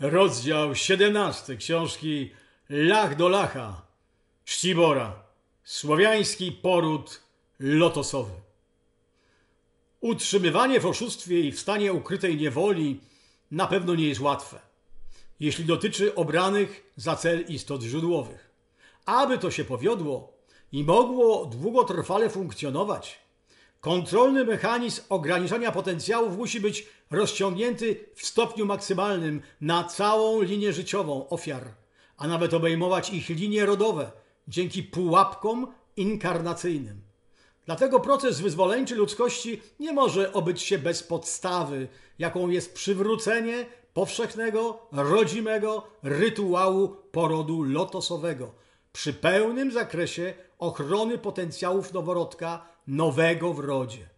rozdział 17 książki Lach do Lacha, Szcibora, słowiański poród lotosowy. Utrzymywanie w oszustwie i w stanie ukrytej niewoli na pewno nie jest łatwe, jeśli dotyczy obranych za cel istot źródłowych. Aby to się powiodło i mogło długotrwale funkcjonować, Kontrolny mechanizm ograniczania potencjałów musi być rozciągnięty w stopniu maksymalnym na całą linię życiową ofiar, a nawet obejmować ich linie rodowe dzięki pułapkom inkarnacyjnym. Dlatego proces wyzwoleńczy ludzkości nie może obyć się bez podstawy, jaką jest przywrócenie powszechnego, rodzimego rytuału porodu lotosowego – przy pełnym zakresie ochrony potencjałów noworodka nowego w rodzie.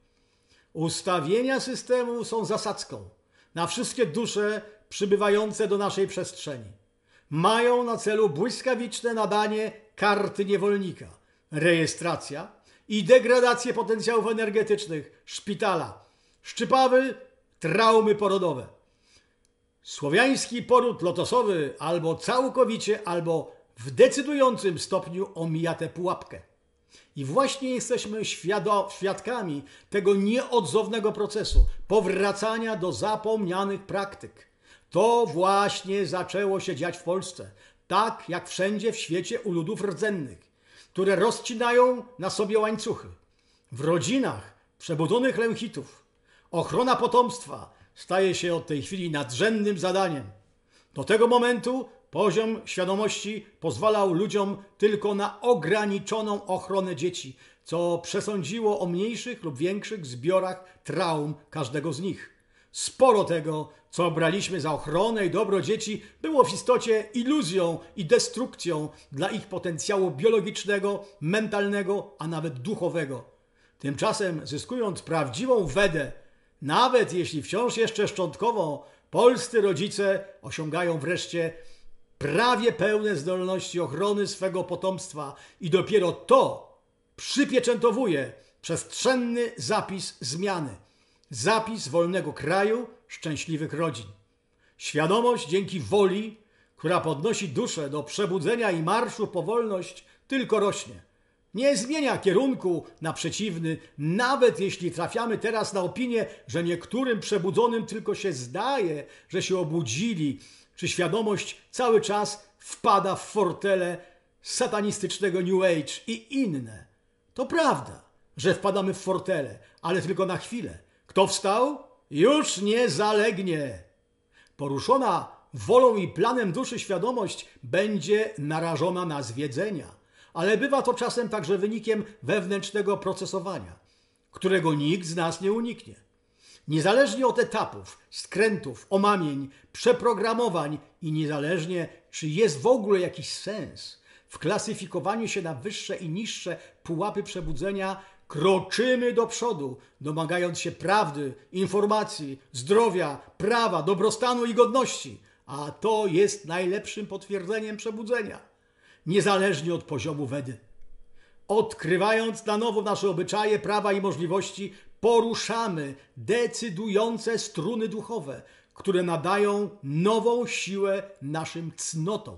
Ustawienia systemu są zasadzką na wszystkie dusze przybywające do naszej przestrzeni. Mają na celu błyskawiczne nadanie karty niewolnika, rejestracja i degradację potencjałów energetycznych szpitala, szczypawy, traumy porodowe. Słowiański poród lotosowy albo całkowicie, albo w decydującym stopniu omija tę pułapkę. I właśnie jesteśmy świadkami tego nieodzownego procesu powracania do zapomnianych praktyk. To właśnie zaczęło się dziać w Polsce, tak jak wszędzie w świecie u ludów rdzennych, które rozcinają na sobie łańcuchy. W rodzinach przebudzonych lęchitów ochrona potomstwa staje się od tej chwili nadrzędnym zadaniem. Do tego momentu Poziom świadomości pozwalał ludziom tylko na ograniczoną ochronę dzieci, co przesądziło o mniejszych lub większych zbiorach traum każdego z nich. Sporo tego, co braliśmy za ochronę i dobro dzieci, było w istocie iluzją i destrukcją dla ich potencjału biologicznego, mentalnego, a nawet duchowego. Tymczasem, zyskując prawdziwą wedę, nawet jeśli wciąż jeszcze szczątkową, polscy rodzice osiągają wreszcie prawie pełne zdolności ochrony swego potomstwa i dopiero to przypieczętowuje przestrzenny zapis zmiany, zapis wolnego kraju, szczęśliwych rodzin. Świadomość dzięki woli, która podnosi duszę do przebudzenia i marszu po wolność, tylko rośnie. Nie zmienia kierunku na przeciwny, nawet jeśli trafiamy teraz na opinię, że niektórym przebudzonym tylko się zdaje, że się obudzili, czy świadomość cały czas wpada w fortele satanistycznego New Age i inne. To prawda, że wpadamy w fortele, ale tylko na chwilę. Kto wstał? Już nie zalegnie. Poruszona wolą i planem duszy świadomość będzie narażona na zwiedzenia, ale bywa to czasem także wynikiem wewnętrznego procesowania, którego nikt z nas nie uniknie. Niezależnie od etapów, skrętów, omamień, przeprogramowań i niezależnie, czy jest w ogóle jakiś sens w klasyfikowaniu się na wyższe i niższe pułapy przebudzenia, kroczymy do przodu, domagając się prawdy, informacji, zdrowia, prawa, dobrostanu i godności, a to jest najlepszym potwierdzeniem przebudzenia, niezależnie od poziomu wedy. Odkrywając na nowo nasze obyczaje, prawa i możliwości, poruszamy decydujące struny duchowe, które nadają nową siłę naszym cnotom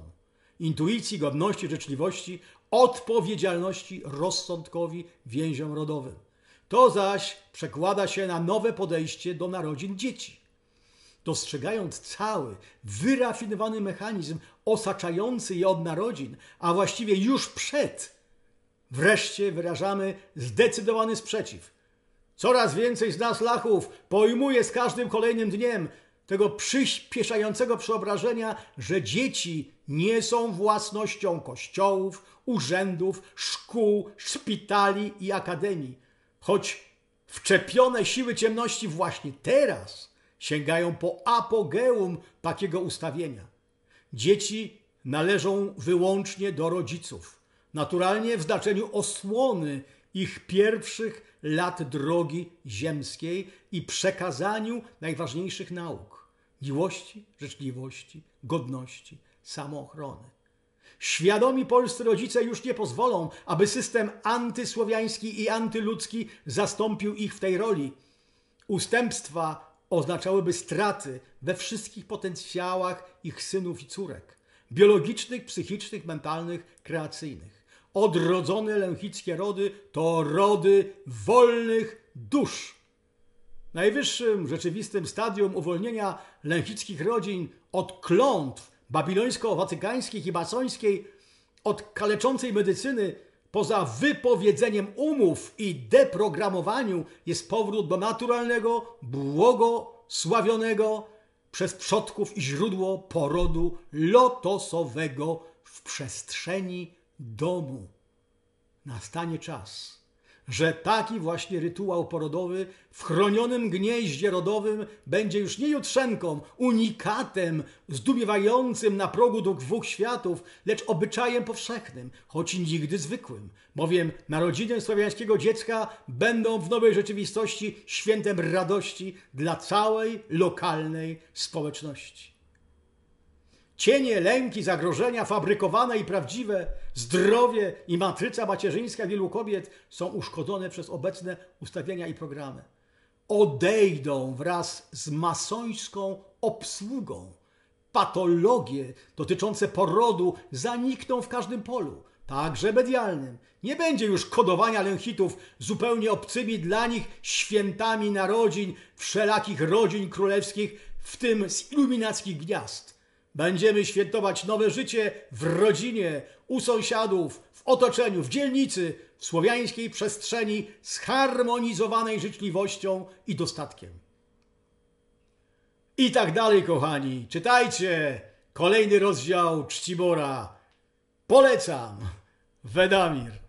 intuicji, godności, życzliwości, odpowiedzialności, rozsądkowi, więziom rodowym. To zaś przekłada się na nowe podejście do narodzin dzieci. Dostrzegając cały wyrafinowany mechanizm osaczający je od narodzin, a właściwie już przed Wreszcie wyrażamy zdecydowany sprzeciw. Coraz więcej z nas lachów pojmuje z każdym kolejnym dniem tego przyspieszającego przeobrażenia, że dzieci nie są własnością kościołów, urzędów, szkół, szpitali i akademii. Choć wczepione siły ciemności właśnie teraz sięgają po apogeum takiego ustawienia. Dzieci należą wyłącznie do rodziców naturalnie w znaczeniu osłony ich pierwszych lat drogi ziemskiej i przekazaniu najważniejszych nauk miłości, życzliwości, godności, samoochrony. Świadomi polscy rodzice już nie pozwolą, aby system antysłowiański i antyludzki zastąpił ich w tej roli. Ustępstwa oznaczałyby straty we wszystkich potencjałach ich synów i córek biologicznych, psychicznych, mentalnych, kreacyjnych odrodzone lęchickie rody to rody wolnych dusz. Najwyższym rzeczywistym stadium uwolnienia lęchickich rodzin od klątw babilońsko-watykańskich i masońskiej, od kaleczącej medycyny, poza wypowiedzeniem umów i deprogramowaniu jest powrót do naturalnego, błogosławionego przez przodków i źródło porodu lotosowego w przestrzeni domu. Nastanie czas, że taki właśnie rytuał porodowy w chronionym gnieździe rodowym będzie już nie jutrzenką, unikatem zdumiewającym na progu do dwóch światów, lecz obyczajem powszechnym, choć nigdy zwykłym, bowiem narodziny słowiańskiego dziecka będą w nowej rzeczywistości świętem radości dla całej lokalnej społeczności. Cienie lęki, zagrożenia, fabrykowane i prawdziwe, zdrowie i matryca macierzyńska wielu kobiet są uszkodzone przez obecne ustawienia i programy. Odejdą wraz z masońską obsługą. Patologie dotyczące porodu zanikną w każdym polu, także medialnym. Nie będzie już kodowania lęchitów zupełnie obcymi dla nich świętami narodzin wszelakich rodzin królewskich, w tym z iluminackich gniazd Będziemy świętować nowe życie w rodzinie, u sąsiadów, w otoczeniu, w dzielnicy, w słowiańskiej przestrzeni zharmonizowanej życzliwością i dostatkiem. I tak dalej, kochani. Czytajcie kolejny rozdział Czcibora. Polecam. Wedamir.